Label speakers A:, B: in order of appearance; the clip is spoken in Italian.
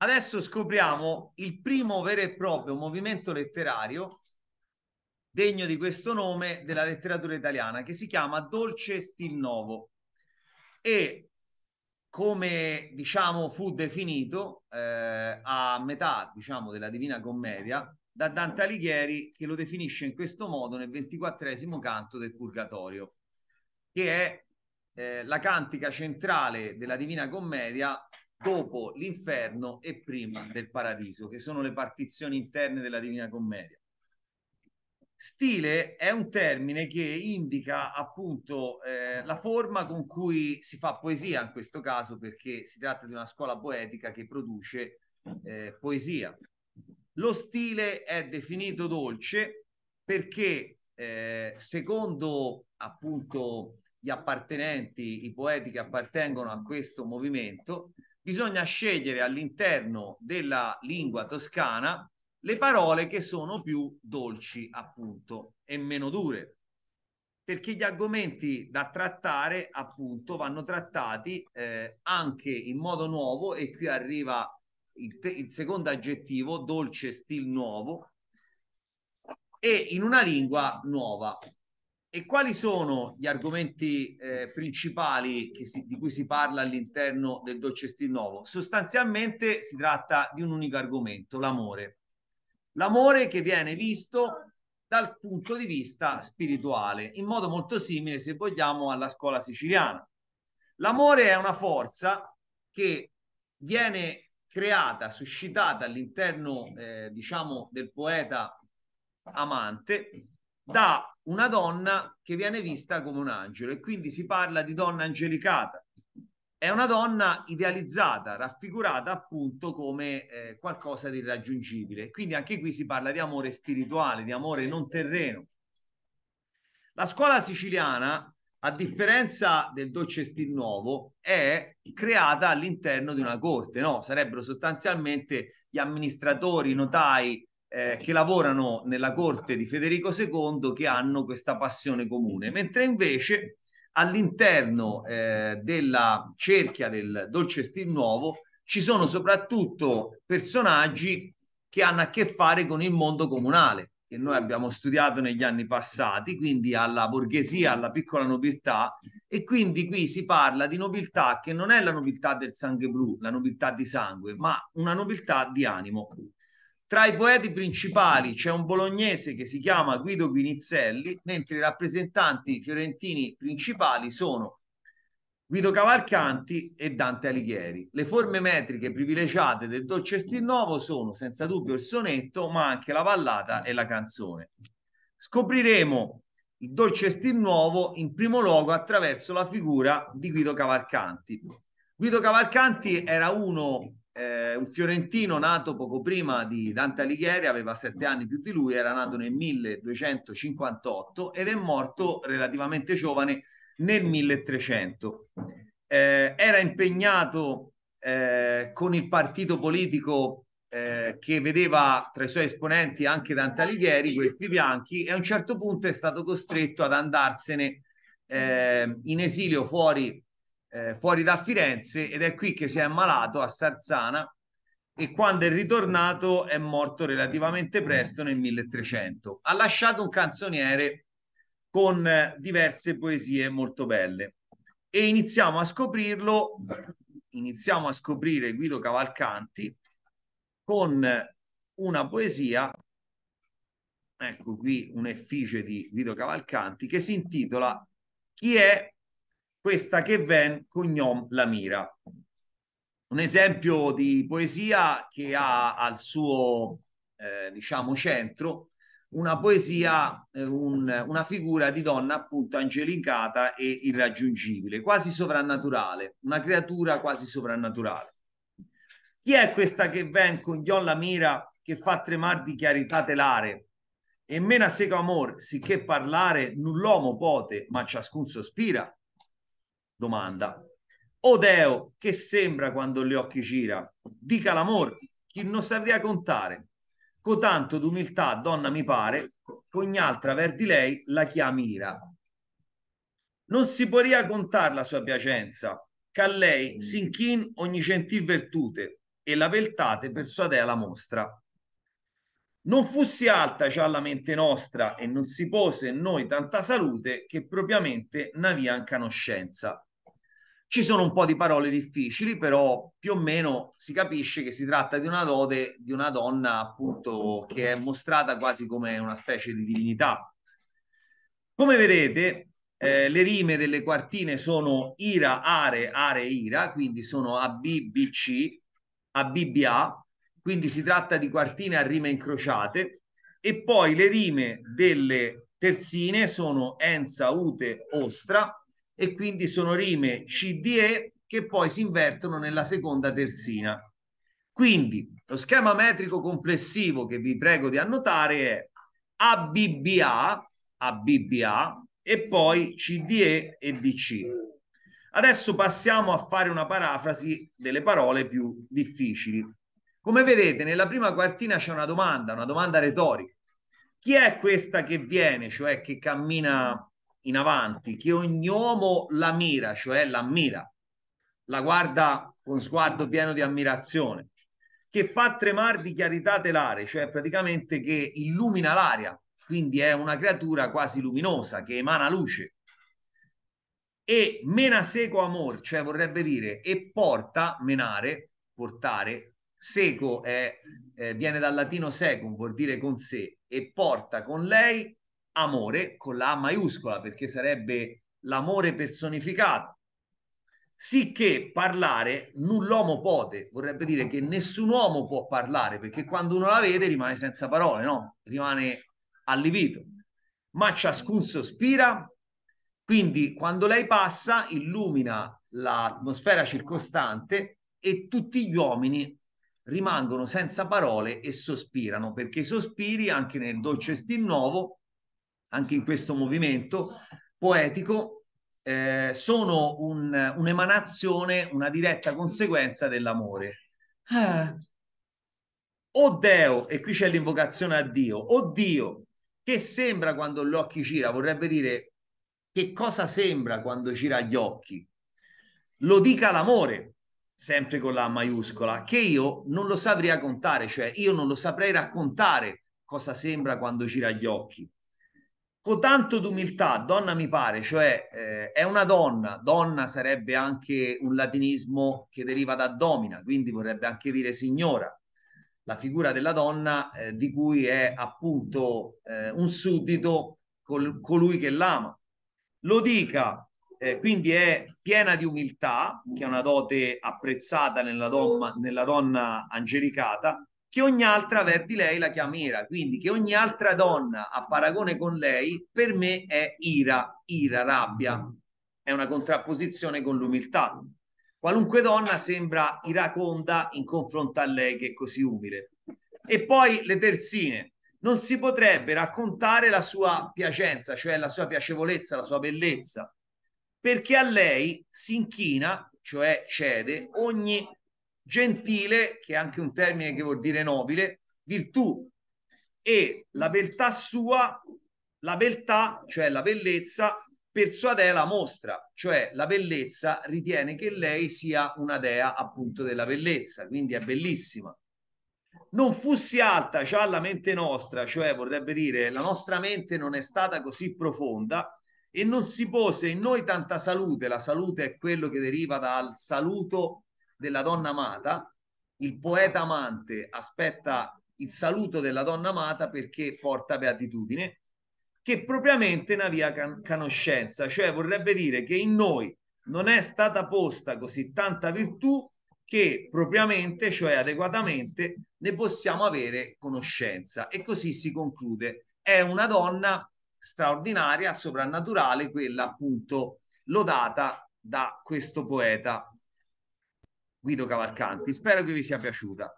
A: Adesso scopriamo il primo vero e proprio movimento letterario degno di questo nome della letteratura italiana che si chiama Dolce Stil Novo e come diciamo fu definito eh, a metà diciamo della Divina Commedia da Dante Alighieri che lo definisce in questo modo nel ventiquattresimo canto del Purgatorio che è eh, la cantica centrale della Divina Commedia dopo l'inferno e prima del paradiso, che sono le partizioni interne della Divina Commedia. Stile è un termine che indica appunto eh, la forma con cui si fa poesia in questo caso perché si tratta di una scuola poetica che produce eh, poesia. Lo stile è definito dolce perché eh, secondo appunto gli appartenenti, i poeti che appartengono a questo movimento, bisogna scegliere all'interno della lingua toscana le parole che sono più dolci, appunto, e meno dure perché gli argomenti da trattare appunto vanno trattati eh, anche in modo nuovo e qui arriva il, il, secondo aggettivo dolce stil nuovo e in una lingua nuova e quali sono gli argomenti eh, principali si, di cui si parla all'interno del Dolcestil Stil Nuovo? Sostanzialmente si tratta di un unico argomento, l'amore. L'amore che viene visto dal punto di vista spirituale, in modo molto simile, se vogliamo, alla scuola siciliana. L'amore è una forza che viene creata, suscitata all'interno, eh, diciamo, del poeta amante da una donna che viene vista come un angelo e quindi si parla di donna angelicata. È una donna idealizzata, raffigurata appunto come eh, qualcosa di irraggiungibile. Quindi anche qui si parla di amore spirituale, di amore non terreno. La scuola siciliana, a differenza del Dolce Stil Nuovo, è creata all'interno di una corte, no? Sarebbero sostanzialmente gli amministratori, i notai, eh, che lavorano nella corte di Federico II che hanno questa passione comune, mentre invece all'interno eh, della cerchia del dolce stil nuovo ci sono soprattutto personaggi che hanno a che fare con il mondo comunale, che noi abbiamo studiato negli anni passati, quindi alla borghesia, alla piccola nobiltà, e quindi qui si parla di nobiltà che non è la nobiltà del sangue blu, la nobiltà di sangue, ma una nobiltà di animo. Tra i poeti principali c'è un bolognese che si chiama Guido Guinizelli, mentre i rappresentanti fiorentini principali sono Guido Cavalcanti e Dante Alighieri. Le forme metriche privilegiate del dolce stil nuovo sono senza dubbio il sonetto, ma anche la ballata e la canzone. Scopriremo il dolce stil nuovo in primo luogo attraverso la figura di Guido Cavalcanti. Guido Cavalcanti era uno eh, un fiorentino nato poco prima di Dante Alighieri, aveva sette anni più di lui, era nato nel 1258 ed è morto relativamente giovane nel 1300. Eh, era impegnato eh, con il partito politico eh, che vedeva tra i suoi esponenti anche Dante Alighieri, quelli bianchi, e a un certo punto è stato costretto ad andarsene eh, in esilio fuori eh, fuori da Firenze ed è qui che si è ammalato a Sarzana e quando è ritornato è morto relativamente presto nel 1300. Ha lasciato un canzoniere con eh, diverse poesie molto belle e iniziamo a scoprirlo, iniziamo a scoprire Guido Cavalcanti con una poesia, ecco qui un'effigie di Guido Cavalcanti che si intitola Chi è questa che ven cognom la mira. Un esempio di poesia che ha al suo, eh, diciamo, centro una poesia, eh, un, una figura di donna appunto angelicata e irraggiungibile, quasi sovrannaturale, una creatura quasi sovrannaturale. Chi è questa che ven cognom la mira che fa tremar di chiarità telare? E mena seco amor, sicché parlare null'uomo pote, ma ciascun sospira domanda. Odeo, che sembra quando gli occhi gira? Dica l'amor, chi non saprà contare. Cotanto d'umiltà, donna mi pare, ogni altra di lei la chiami ira. Non si può riaccontare la sua piacenza, che a lei mm. s'inchin ogni gentil vertute e la peltate persuadea la mostra. Non fussi alta già la mente nostra e non si pose in noi tanta salute che propriamente n'avia in conoscenza. Ci sono un po' di parole difficili, però più o meno si capisce che si tratta di una dote di una donna appunto che è mostrata quasi come una specie di divinità. Come vedete, eh, le rime delle quartine sono ira, are, are, ira, quindi sono A, A, B, B, C, B, A, quindi si tratta di quartine a rime incrociate e poi le rime delle terzine sono enza, ute, ostra e quindi sono rime CDE che poi si invertono nella seconda terzina. Quindi lo schema metrico complessivo che vi prego di annotare è ABBA, ABBA e poi CDE e DC. Adesso passiamo a fare una parafrasi delle parole più difficili. Come vedete, nella prima quartina c'è una domanda, una domanda retorica. Chi è questa che viene, cioè che cammina in avanti, che ogni uomo la mira, cioè l'ammira, la guarda con sguardo pieno di ammirazione, che fa tremare di chiarità telare, cioè praticamente che illumina l'aria, quindi è una creatura quasi luminosa che emana luce. E mena seco amor, cioè vorrebbe dire e porta, menare, portare, seco è, eh, viene dal latino secum, vuol dire con sé, e porta con lei amore con la A maiuscola perché sarebbe l'amore personificato. Sicché parlare null'uomo pote, vorrebbe dire che nessun uomo può parlare perché quando uno la vede rimane senza parole, no? Rimane allibito. Ma ciascun sospira, quindi quando lei passa illumina l'atmosfera circostante e tutti gli uomini rimangono senza parole e sospirano perché i sospiri anche nel dolce stil nuovo anche in questo movimento poetico eh, sono un, un'emanazione, una diretta conseguenza dell'amore. Ah. O Deo, e qui c'è l'invocazione a Dio, o Dio, che sembra quando gli occhi gira, vorrebbe dire che cosa sembra quando gira gli occhi. Lo dica l'amore, sempre con la maiuscola, che io non lo saprei raccontare, cioè io non lo saprei raccontare cosa sembra quando gira gli occhi con tanto d'umiltà, donna mi pare, cioè eh, è una donna, donna sarebbe anche un latinismo che deriva da domina, quindi vorrebbe anche dire signora, la figura della donna eh, di cui è appunto eh, un suddito col, colui che l'ama. Lo dica, eh, quindi è piena di umiltà, che è una dote apprezzata nella, donna, nella donna angelicata, che ogni altra Verdi lei la chiama Ira, quindi che ogni altra donna a paragone con lei per me è Ira, Ira, rabbia, è una contrapposizione con l'umiltà. Qualunque donna sembra iraconda in confronto a lei che è così umile. E poi le terzine, non si potrebbe raccontare la sua piacenza, cioè la sua piacevolezza, la sua bellezza, perché a lei si inchina, cioè cede, ogni Gentile, che è anche un termine che vuol dire nobile, virtù. E la beltà sua, la beltà, cioè la bellezza, persuade la mostra, cioè la bellezza ritiene che lei sia una dea appunto della bellezza, quindi è bellissima. Non fussi alta già la mente nostra, cioè vorrebbe dire la nostra mente non è stata così profonda e non si pose in noi tanta salute, la salute è quello che deriva dal saluto della donna amata, il poeta amante aspetta il saluto della donna amata perché porta beatitudine, che propriamente una via can- conoscenza, cioè vorrebbe dire che in noi non è stata posta così tanta virtù che propriamente, cioè adeguatamente, ne possiamo avere conoscenza. E così si conclude. È una donna straordinaria, soprannaturale, quella appunto lodata da questo poeta Guido Cavalcanti. Spero che vi sia piaciuta.